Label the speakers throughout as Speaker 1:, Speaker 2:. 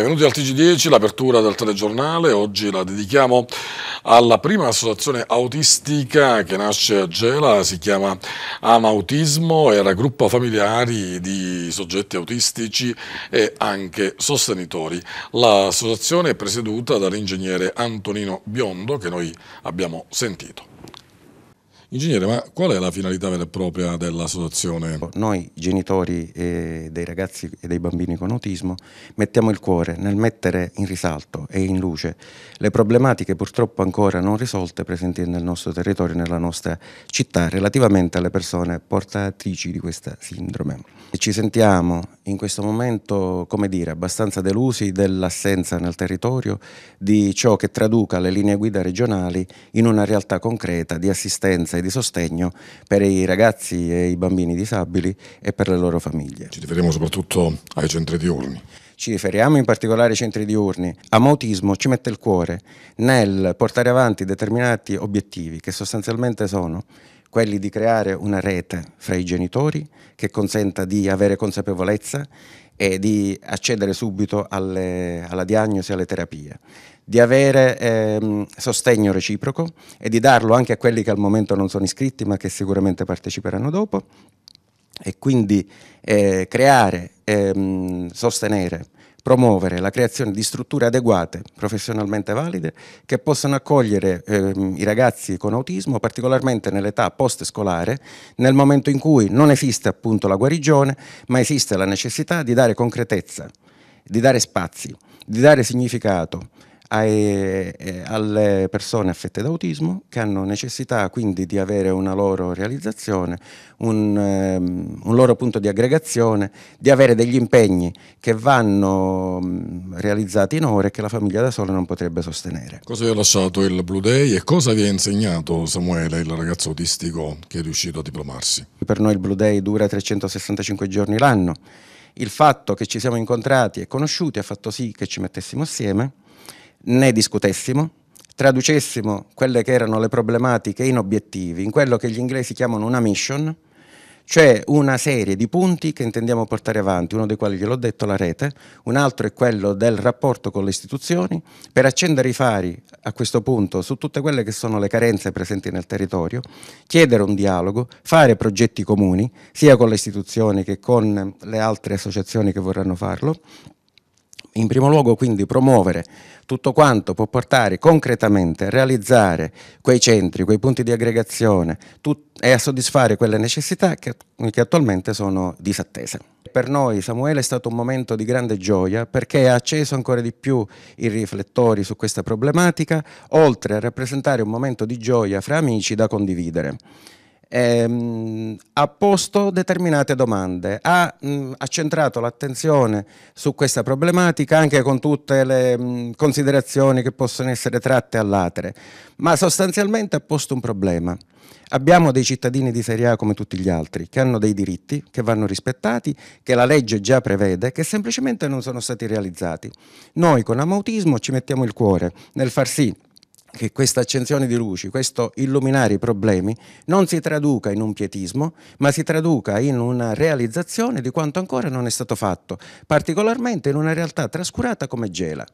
Speaker 1: Benvenuti al TG10, l'apertura del telegiornale, oggi la dedichiamo alla prima associazione autistica che nasce a Gela, si chiama Amautismo e raggruppa familiari di soggetti autistici e anche sostenitori. L'associazione è presieduta dall'ingegnere Antonino Biondo che noi abbiamo sentito. Ingegnere, ma qual è la finalità vera e propria dell'associazione?
Speaker 2: Noi genitori eh, dei ragazzi e dei bambini con autismo mettiamo il cuore nel mettere in risalto e in luce le problematiche purtroppo ancora non risolte presenti nel nostro territorio, e nella nostra città, relativamente alle persone portatrici di questa sindrome. E ci sentiamo in questo momento, come dire, abbastanza delusi dell'assenza nel territorio di ciò che traduca le linee guida regionali in una realtà concreta di assistenza e di sostegno per i ragazzi e i bambini disabili e per le loro famiglie. Ci riferiamo soprattutto ai centri diurni ci riferiamo in particolare ai centri diurni, Amautismo ci mette il cuore nel portare avanti determinati obiettivi che sostanzialmente sono quelli di creare una rete fra i genitori che consenta di avere consapevolezza e di accedere subito alle, alla diagnosi e alle terapie, di avere ehm, sostegno reciproco e di darlo anche a quelli che al momento non sono iscritti ma che sicuramente parteciperanno dopo e quindi eh, creare, ehm, sostenere promuovere la creazione di strutture adeguate, professionalmente valide, che possano accogliere eh, i ragazzi con autismo, particolarmente nell'età post-scolare, nel momento in cui non esiste appunto la guarigione, ma esiste la necessità di dare concretezza, di dare spazi, di dare significato, ai, eh, alle persone affette da autismo che hanno necessità quindi di avere una loro realizzazione, un, ehm, un loro punto di aggregazione, di avere degli impegni che vanno mh, mm, realizzati in ore che la famiglia da sola non potrebbe sostenere.
Speaker 1: Cosa vi ha lasciato il Blue Day e cosa vi ha insegnato Samuele, il ragazzo autistico che è riuscito a diplomarsi?
Speaker 2: Per noi il Blue Day dura 365 giorni l'anno. Il fatto che ci siamo incontrati e conosciuti ha fatto sì che ci mettessimo assieme ne discutessimo, traducessimo quelle che erano le problematiche in obiettivi, in quello che gli inglesi chiamano una mission, cioè una serie di punti che intendiamo portare avanti, uno dei quali gliel'ho detto la rete, un altro è quello del rapporto con le istituzioni, per accendere i fari a questo punto su tutte quelle che sono le carenze presenti nel territorio, chiedere un dialogo, fare progetti comuni, sia con le istituzioni che con le altre associazioni che vorranno farlo in primo luogo quindi promuovere tutto quanto può portare concretamente a realizzare quei centri, quei punti di aggregazione e a soddisfare quelle necessità che, che attualmente sono disattese. Per noi Samuele è stato un momento di grande gioia perché ha acceso ancora di più i riflettori su questa problematica, oltre a rappresentare un momento di gioia fra amici da condividere ehm, ha posto determinate domande, ha mh, mm, accentrato l'attenzione su questa problematica anche con tutte le mh, mm, considerazioni che possono essere tratte all'atere, ma sostanzialmente ha posto un problema. Abbiamo dei cittadini di serie A come tutti gli altri, che hanno dei diritti, che vanno rispettati, che la legge già prevede, che semplicemente non sono stati realizzati. Noi con amautismo ci mettiamo il cuore nel far sì che questa accensione di luci, questo illuminare i problemi, non si traduca in un pietismo, ma si traduca in una realizzazione di quanto ancora non è stato fatto, particolarmente in una realtà trascurata
Speaker 1: come Gela.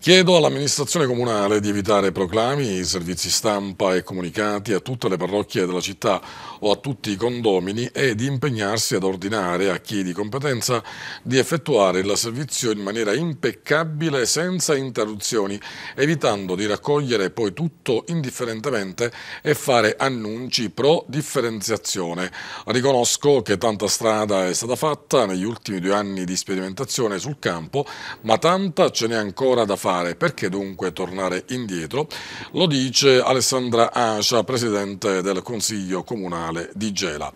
Speaker 1: Chiedo all'amministrazione comunale di evitare proclami, servizi stampa e comunicati a tutte le parrocchie della città o a tutti i condomini e di impegnarsi ad ordinare a chi di competenza di effettuare il servizio in maniera impeccabile senza interruzioni, evitando di raccogliere poi tutto indifferentemente e fare annunci pro differenziazione. Riconosco che tanta strada è stata fatta negli ultimi due anni di sperimentazione sul campo, ma tanta ce n'è ancora da fare fare, perché dunque tornare indietro? Lo dice Alessandra Ascia, presidente del Consiglio Comunale di Gela.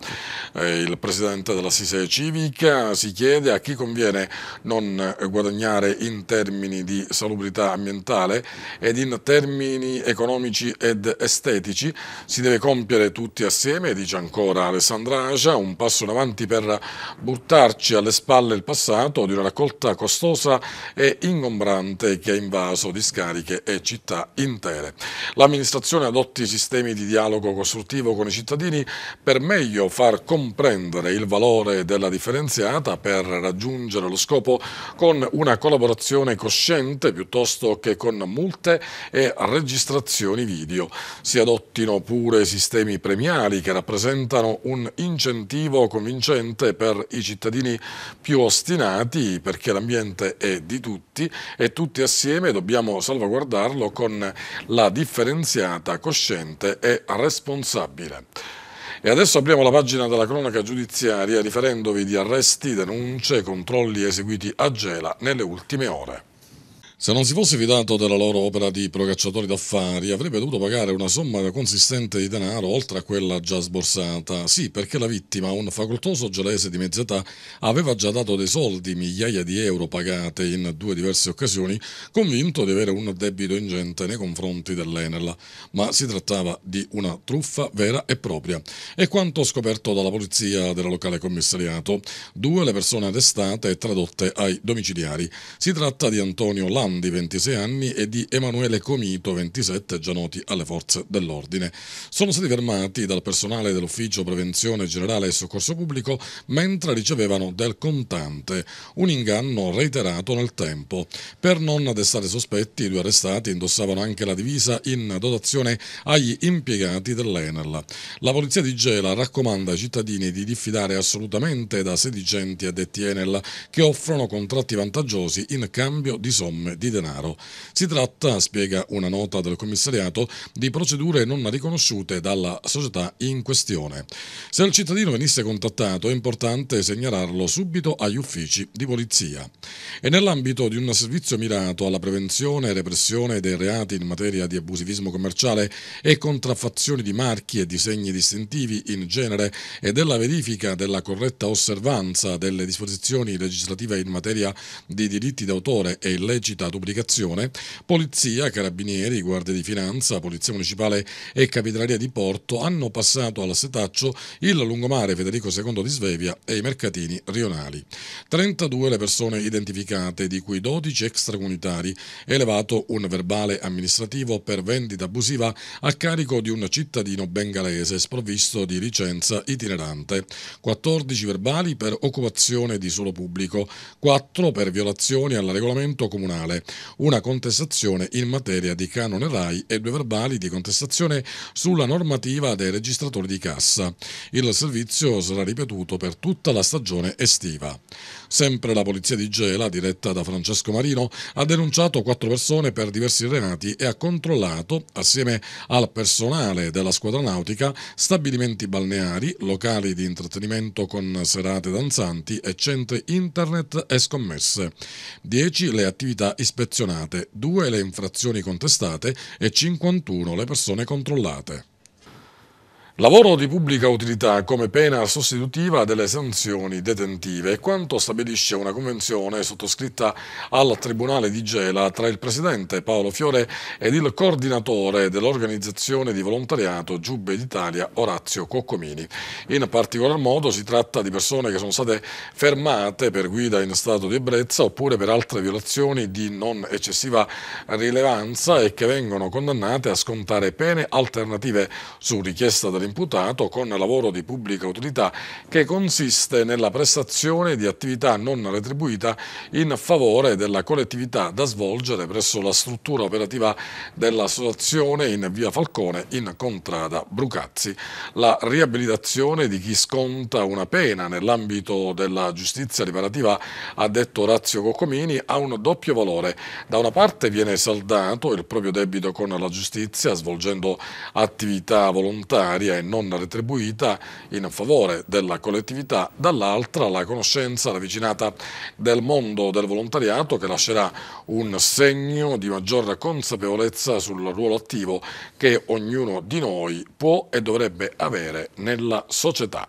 Speaker 1: Eh, il presidente della Sise Civica si chiede a chi conviene non guadagnare in termini di salubrità ambientale ed in termini economici ed estetici. Si deve compiere tutti assieme, dice ancora Alessandra Ascia, un passo in avanti per buttarci alle spalle il passato di una raccolta costosa e ingombrante che ha invaso di scariche e città intere. L'amministrazione adotti sistemi di dialogo costruttivo con i cittadini per meglio far comprendere il valore della differenziata per raggiungere lo scopo con una collaborazione cosciente piuttosto che con multe e registrazioni video. Si adottino pure sistemi premiali che rappresentano un incentivo convincente per i cittadini più ostinati perché l'ambiente è di tutti e tutti assieme insieme dobbiamo salvaguardarlo con la differenziata, cosciente e responsabile. E adesso apriamo la pagina della cronaca giudiziaria riferendovi di arresti, denunce e controlli eseguiti a Gela nelle ultime ore. Se non si fosse fidato della loro opera di procacciatori d'affari, avrebbe dovuto pagare una somma consistente di denaro oltre a quella già sborsata. Sì, perché la vittima, un facoltoso gelese di mezz'età, aveva già dato dei soldi, migliaia di euro pagate in due diverse occasioni, convinto di avere un debito ingente nei confronti dell'Enel. Ma si trattava di una truffa vera e propria. E quanto scoperto dalla polizia del locale commissariato, due le persone arrestate e tradotte ai domiciliari. Si tratta di Antonio Lam Raimondi, 26 anni, e di Emanuele Comito, 27, già noti alle forze dell'ordine. Sono stati fermati dal personale dell'Ufficio Prevenzione Generale e Soccorso Pubblico mentre ricevevano del contante, un inganno reiterato nel tempo. Per non destare sospetti, i due arrestati indossavano anche la divisa in dotazione agli impiegati dell'Enel. La polizia di Gela raccomanda ai cittadini di diffidare assolutamente da sedicenti addetti Enel che offrono contratti vantaggiosi in cambio di somme di di denaro. Si tratta, spiega una nota del commissariato, di procedure non riconosciute dalla società in questione. Se il cittadino venisse contattato è importante segnalarlo subito agli uffici di polizia. E nell'ambito di un servizio mirato alla prevenzione e repressione dei reati in materia di abusivismo commerciale e contraffazioni di marchi e disegni distintivi in genere e della verifica della corretta osservanza delle disposizioni legislative in materia di diritti d'autore e illecita da duplicazione, polizia, carabinieri, guardie di finanza, polizia municipale e capitaleria di Porto hanno passato al setaccio il lungomare Federico II di Svevia e i mercatini rionali. 32 le persone identificate, di cui 12 extracomunitari, elevato un verbale amministrativo per vendita abusiva a carico di un cittadino bengalese sprovvisto di licenza itinerante, 14 verbali per occupazione di suolo pubblico, 4 per violazioni al regolamento comunale, Tribunale una contestazione in materia di canone RAI e due verbali di contestazione sulla normativa dei registratori di cassa. Il servizio sarà ripetuto per tutta la stagione estiva. Sempre la polizia di Gela, diretta da Francesco Marino, ha denunciato quattro persone per diversi reati e ha controllato, assieme al personale della squadra nautica, stabilimenti balneari, locali di intrattenimento con serate danzanti e centri internet e scommesse. Dieci le attività ispezionate, 2 le infrazioni contestate e 51 le persone controllate. Lavoro di pubblica utilità come pena sostitutiva delle sanzioni detentive, è quanto stabilisce una convenzione sottoscritta al Tribunale di Gela tra il presidente Paolo Fiore ed il coordinatore dell'organizzazione di volontariato Giubbe d'Italia Orazio Coccomini. In particolar modo si tratta di persone che sono state fermate per guida in stato di ebbrezza oppure per altre violazioni di non eccessiva rilevanza e che vengono condannate a scontare pene alternative su richiesta delle imputato con lavoro di pubblica utilità che consiste nella prestazione di attività non retribuita in favore della collettività da svolgere presso la struttura operativa dell'associazione in via Falcone in contrada Brucazzi. La riabilitazione di chi sconta una pena nell'ambito della giustizia riparativa, ha detto Razio Coccomini, ha un doppio valore. Da una parte viene saldato il proprio debito con la giustizia svolgendo attività volontaria e non retribuita in favore della collettività, dall'altra la conoscenza ravvicinata del mondo del volontariato che lascerà un segno di maggior consapevolezza sul ruolo attivo che ognuno di noi può e dovrebbe avere nella società.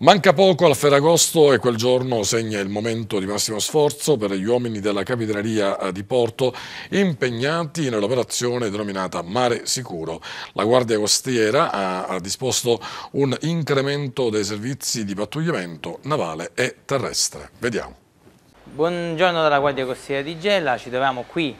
Speaker 1: Manca poco al Ferragosto e quel giorno segna il momento di massimo sforzo per gli uomini della Capitaneria eh, di Porto impegnati nell'operazione denominata Mare Sicuro. La Guardia Costiera ha, ha disposto un incremento dei servizi di pattugliamento navale e terrestre. Vediamo.
Speaker 3: Buongiorno dalla Guardia Costiera di Gela, ci troviamo qui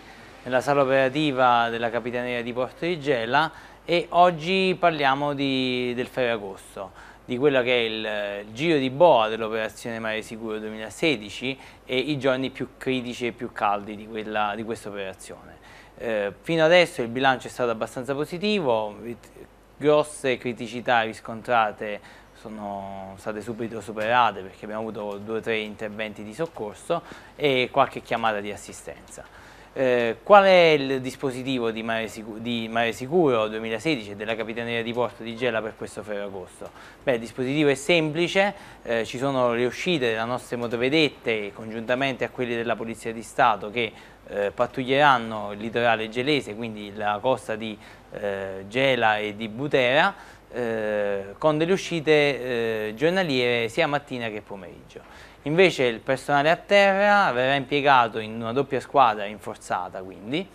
Speaker 3: nella sala operativa della Capitaneria di Porto di Gela e oggi parliamo di, del Ferragosto di quello che è il, il giro di boa dell'operazione Mare Sicuro 2016 e i giorni più critici e più caldi di, quella, di questa operazione. Eh, fino adesso il bilancio è stato abbastanza positivo, grosse criticità riscontrate sono state subito superate perché abbiamo avuto due o tre interventi di soccorso e qualche chiamata di assistenza. Eh, qual è il dispositivo di Mare, Sicuro, di Mare Sicuro 2016 della Capitaneria di Porto di Gela per questo Ferragosto? Beh, il dispositivo è semplice, eh, ci sono le uscite delle nostre motovedette congiuntamente a quelle della Polizia di Stato che eh, pattuglieranno il litorale gelese, quindi la costa di eh, Gela e di Butera, eh, con delle uscite giornaliere sia mattina che pomeriggio. Invece il personale a terra verrà impiegato in una doppia squadra rinforzata quindi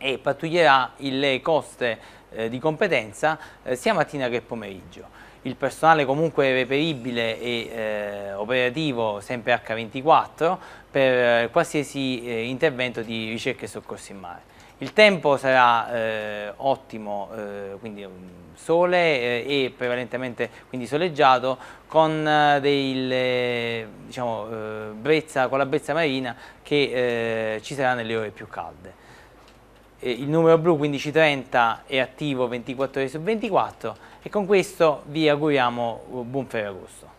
Speaker 3: e pattuglierà le coste eh, di competenza eh, sia mattina che pomeriggio. Il personale comunque è reperibile e eh, operativo sempre H24 per eh, qualsiasi eh, intervento di ricerca e soccorso in mare. Il tempo sarà eh, ottimo, eh, quindi sole eh, e prevalentemente quindi soleggiato con, eh, del, eh, diciamo, eh, brezza, con la brezza marina che ci sarà nelle ore più calde. il numero blu 1530 è attivo 24 ore su 24 e con questo vi auguriamo buon Ferragosto.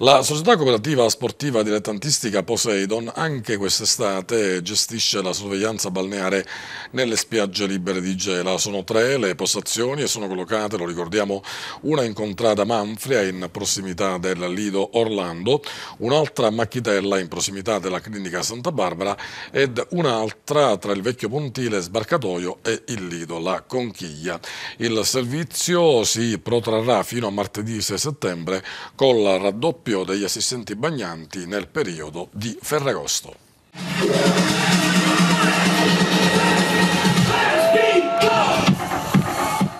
Speaker 1: La società cooperativa sportiva dilettantistica Poseidon anche quest'estate gestisce la sorveglianza balneare nelle spiagge libere di Gela. Sono tre le postazioni e sono collocate, lo ricordiamo, una in contrada Manfria in prossimità del Lido Orlando, un'altra a Macchitella in prossimità della clinica Santa Barbara ed un'altra tra il vecchio pontile sbarcatoio e il Lido, la Conchiglia. Il servizio si protrarrà fino a martedì 6 settembre con la raddoppia raddoppio degli assistenti bagnanti nel periodo di Ferragosto.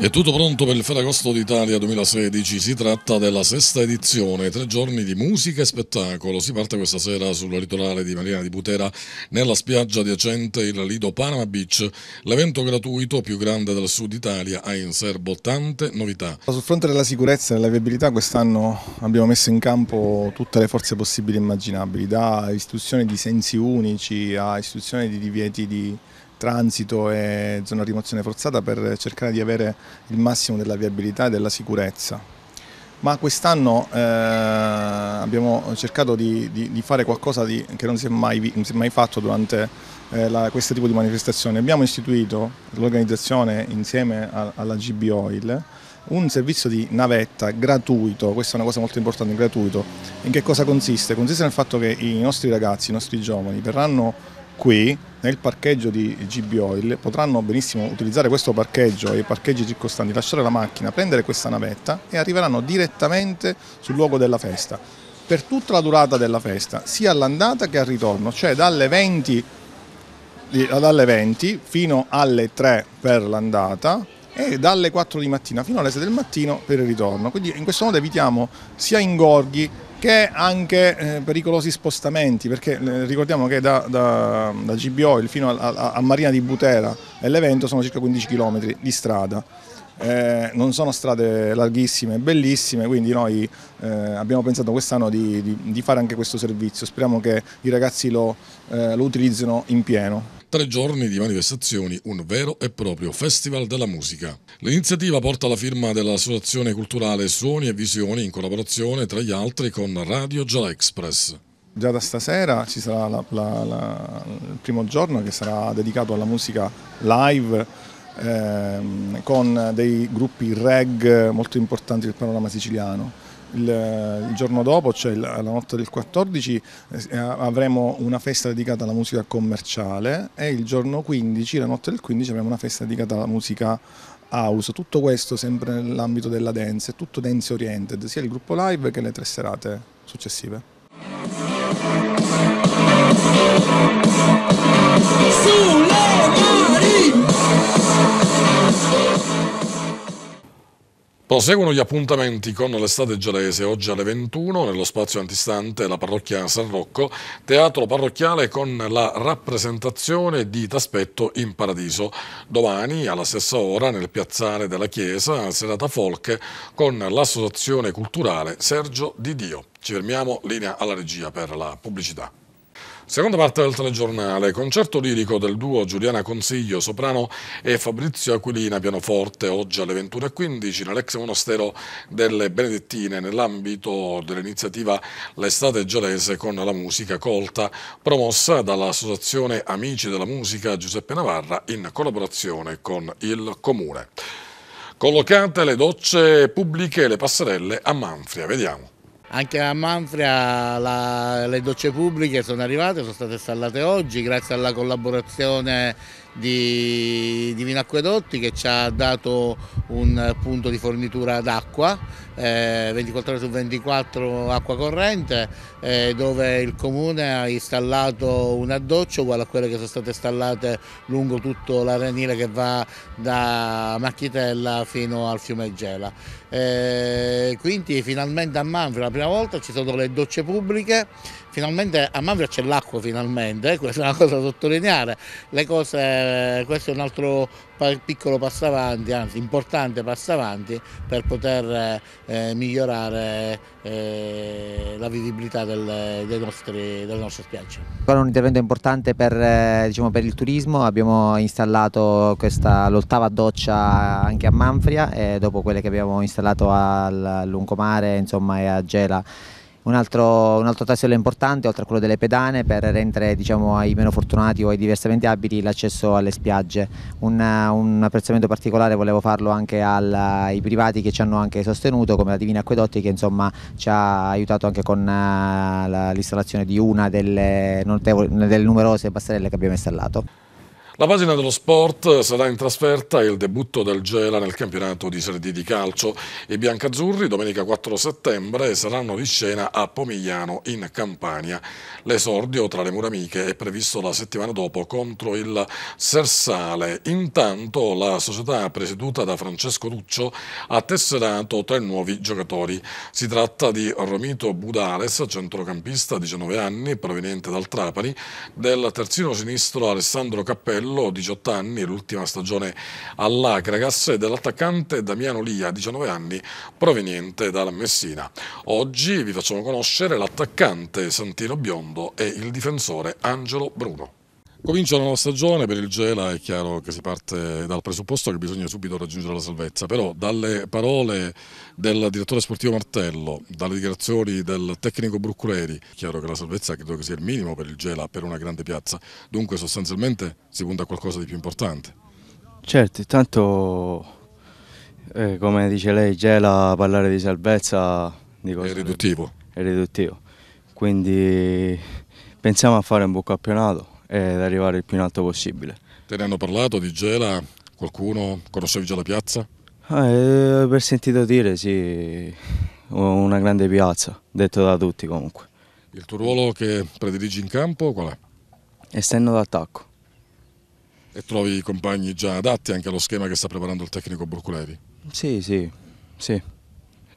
Speaker 1: È tutto pronto per il Ferragosto d'Italia 2016, si tratta della sesta edizione, tre giorni di musica e spettacolo. Si parte questa sera sul litorale di Marina di Butera, nella spiaggia adiacente il Lido Panama Beach. L'evento gratuito più grande del sud Italia ha in serbo tante novità.
Speaker 4: Sul fronte della sicurezza e della viabilità quest'anno abbiamo messo in campo tutte le forze possibili e immaginabili, da istituzioni di sensi unici a istituzioni di divieti di transito e zona di rimozione forzata per cercare di avere il massimo della viabilità e della sicurezza. Ma quest'anno eh, abbiamo cercato di, di, di fare qualcosa di, che non si è mai, si è mai fatto durante eh, la, questo tipo di manifestazione. Abbiamo istituito l'organizzazione insieme a, alla GB Oil un servizio di navetta gratuito, questa è una cosa molto importante, gratuito. In che cosa consiste? Consiste nel fatto che i nostri ragazzi, i nostri giovani verranno qui nel parcheggio di GB Oil potranno benissimo utilizzare questo parcheggio e i parcheggi circostanti, lasciare la macchina, prendere questa navetta e arriveranno direttamente sul luogo della festa. Per tutta la durata della festa, sia all'andata che al ritorno, cioè dalle 20, dalle 20 fino alle 3 per l'andata e dalle 4 di mattina fino alle 6 del mattino per il ritorno. Quindi in questo modo evitiamo sia ingorghi che anche eh, pericolosi spostamenti, perché eh, ricordiamo che da, da, da GBO fino a, a, a, Marina di Butera e l'evento sono circa 15 km di strada. Eh, non sono strade larghissime bellissime, quindi noi eh, abbiamo pensato quest'anno di, di, di, fare anche questo servizio. Speriamo che i ragazzi lo, eh, lo utilizzino in pieno.
Speaker 1: Tre giorni di manifestazioni, un vero e proprio festival della musica. L'iniziativa porta la firma dell'associazione culturale Suoni e Visioni in collaborazione tra gli altri con Radio Giala Express.
Speaker 4: Già da stasera ci sarà la, la, la, il primo giorno che sarà dedicato alla musica live ehm, con dei gruppi reg molto importanti del panorama siciliano il, giorno dopo, cioè la notte del 14, eh, avremo una festa dedicata alla musica commerciale e il giorno 15, la notte del 15, avremo una festa dedicata alla musica house. Tutto questo sempre nell'ambito della dance, tutto dance oriented, sia il gruppo live che le tre serate successive.
Speaker 3: Soon.
Speaker 1: Proseguono gli appuntamenti con l'estate gelese, oggi alle 21 nello spazio antistante la parrocchia San Rocco, teatro parrocchiale con la rappresentazione di Taspetto in Paradiso. Domani alla stessa ora nel piazzale della chiesa, serata folk con l'associazione culturale Sergio Di Dio. Ci fermiamo, linea alla regia per la pubblicità. Seconda parte del telegiornale, concerto lirico del duo Giuliana Consiglio, soprano e Fabrizio Aquilina, pianoforte, oggi alle 21.15 nell'ex monastero delle Benedettine nell'ambito dell'iniziativa L'estate gelese con la musica colta, promossa dall'associazione Amici della Musica Giuseppe Navarra in collaborazione con il Comune. Collocate le docce pubbliche e le passerelle a Manfria, vediamo.
Speaker 3: Anche a Manfria la, le docce pubbliche sono arrivate, sono state installate oggi grazie alla collaborazione di, di Acquedotti che ci ha dato un punto di fornitura d'acqua, eh, 24 ore su 24 acqua corrente, eh, dove il comune ha installato un addoccio uguale a quelle che sono state installate lungo tutto l'arenile che va da Macchitella fino al fiume Gela. Eh, quindi finalmente a Manfred la prima volta ci sono le docce pubbliche finalmente a Mavia c'è l'acqua finalmente, eh, questa è una cosa da sottolineare, le cose, eh, questo è un altro piccolo passo avanti, anzi importante passo avanti per poter eh, eh migliorare eh, la visibilità del, nostri, delle nostre spiagge. Ancora un intervento importante per, eh, diciamo, per, il turismo, abbiamo installato l'ottava doccia anche a Manfria dopo quelle che abbiamo installato al Lungomare insomma, e a Gela. Un altro, un altro tassello importante, oltre a quello delle pedane, per rendere diciamo, ai meno fortunati o ai diversamente abili l'accesso alle spiagge. Un, un, apprezzamento particolare volevo farlo anche al, ai privati che ci hanno anche sostenuto, come la Divina Acquedotti, che insomma, ci ha aiutato anche con uh, l'installazione di una delle, delle numerose passerelle che abbiamo installato.
Speaker 1: La pagina dello sport eh, sarà in trasferta il debutto del Gela nel campionato di Serie D di calcio. I biancazzurri domenica 4 settembre saranno di scena a Pomigliano in Campania. L'esordio tra le mura amiche è previsto la settimana dopo contro il Sersale. Intanto la società presieduta da Francesco Duccio ha tesserato tre nuovi giocatori. Si tratta di Romito Budales, centrocampista 19 anni, proveniente dal Trapani, del terzino sinistro Alessandro Cappello Borello, 18 anni, l'ultima stagione all'Acragas, e dell'attaccante Damiano Lia, 19 anni, proveniente dalla Messina. Oggi vi facciamo conoscere l'attaccante Santino Biondo e il difensore Angelo Bruno. Comincia la nuova stagione, per il Gela è chiaro che si parte dal presupposto che bisogna subito raggiungere la salvezza, però dalle parole del direttore sportivo Martello, dalle dichiarazioni del tecnico Brucureri, è chiaro che la salvezza credo che sia il minimo per il Gela, per una grande piazza, dunque sostanzialmente si punta a qualcosa di più importante.
Speaker 5: Certo, intanto eh, come dice lei Gela, parlare di salvezza di è riduttivo. È riduttivo, quindi pensiamo a fare un buon campionato ed eh, arrivare il più in alto possibile.
Speaker 1: Te ne hanno parlato di Gela? Qualcuno? Conoscevi già la piazza?
Speaker 5: Ah, eh, per sentito dire sì, una grande piazza, detto da tutti comunque.
Speaker 1: Il tuo ruolo che prediligi in campo qual è?
Speaker 5: Esterno d'attacco.
Speaker 1: E trovi i compagni già adatti anche allo schema che sta preparando il tecnico Burculevi? Sì, sì, sì.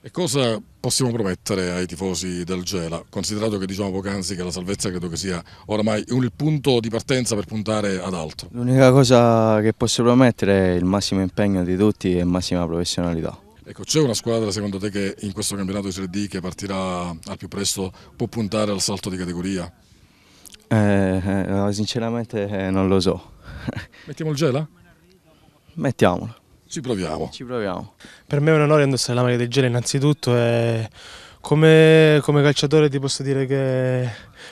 Speaker 1: E cosa possiamo promettere ai tifosi del Gela, considerato che diciamo poc'anzi che la salvezza credo che sia oramai il punto di partenza per puntare ad altro?
Speaker 5: L'unica cosa che posso promettere è il massimo impegno di tutti e massima professionalità.
Speaker 1: Ecco, c'è una squadra secondo te che in questo campionato di Serie D che partirà al più presto può puntare al salto di categoria?
Speaker 5: Eh, eh, sinceramente eh, non lo so.
Speaker 1: Mettiamo il Gela?
Speaker 5: Mettiamolo.
Speaker 1: Ci proviamo. Ci
Speaker 5: proviamo. Per me è un onore indossare la maglia del genere innanzitutto e come, come, calciatore ti posso dire che,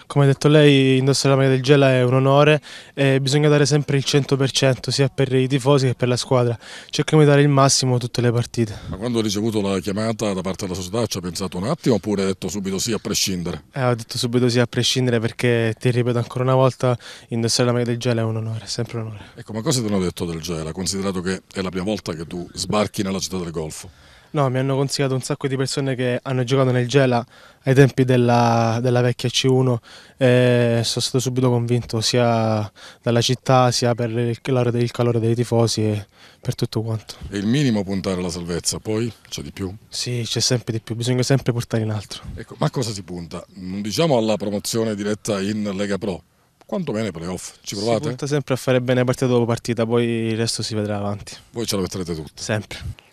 Speaker 5: come ha detto lei, indossare la maglia del Gela è un onore e bisogna dare sempre il 100% sia per i tifosi che per la squadra. Cerchiamo di dare il massimo tutte le partite.
Speaker 1: Ma quando hai ricevuto la chiamata da parte della società ci hai pensato un attimo oppure hai detto subito sì a prescindere?
Speaker 5: Eh, ho detto subito sì a prescindere perché, ti ripeto ancora una volta, indossare la maglia del Gela è un onore, è sempre un onore.
Speaker 1: Ecco, ma cosa ti hanno detto del Gela, considerato che è la prima volta che tu sbarchi nella città del Golfo?
Speaker 5: No, mi hanno consigliato un sacco di persone che hanno giocato nel Gela ai tempi della, della vecchia C1 e sono stato subito convinto sia dalla città sia per il calore, il calore dei tifosi e per tutto quanto.
Speaker 1: E il minimo puntare alla salvezza, poi c'è di più? Sì,
Speaker 5: c'è sempre di più, bisogna sempre portare in altro. Ecco, ma cosa si
Speaker 1: punta? Non diciamo alla promozione diretta in Lega Pro, quanto bene playoff. Ci provate? Si
Speaker 5: punta sempre a fare bene partita dopo partita, poi il resto si vedrà avanti. Voi ce la metterete tutta? Sempre.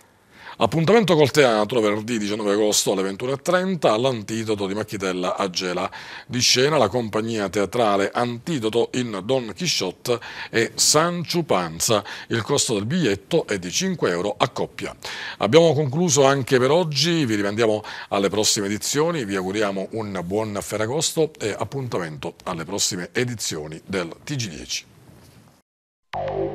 Speaker 1: Appuntamento col teatro venerdì 19 agosto alle 21.30 all'Antidoto di Macchitella a Gela. Di scena la compagnia teatrale Antidoto in Don Chisciotte e San Ciupanza. Il costo del biglietto è di 5 euro a coppia. Abbiamo concluso anche per oggi, vi rimandiamo alle prossime edizioni, vi auguriamo un buon Ferragosto e appuntamento alle prossime edizioni del TG10.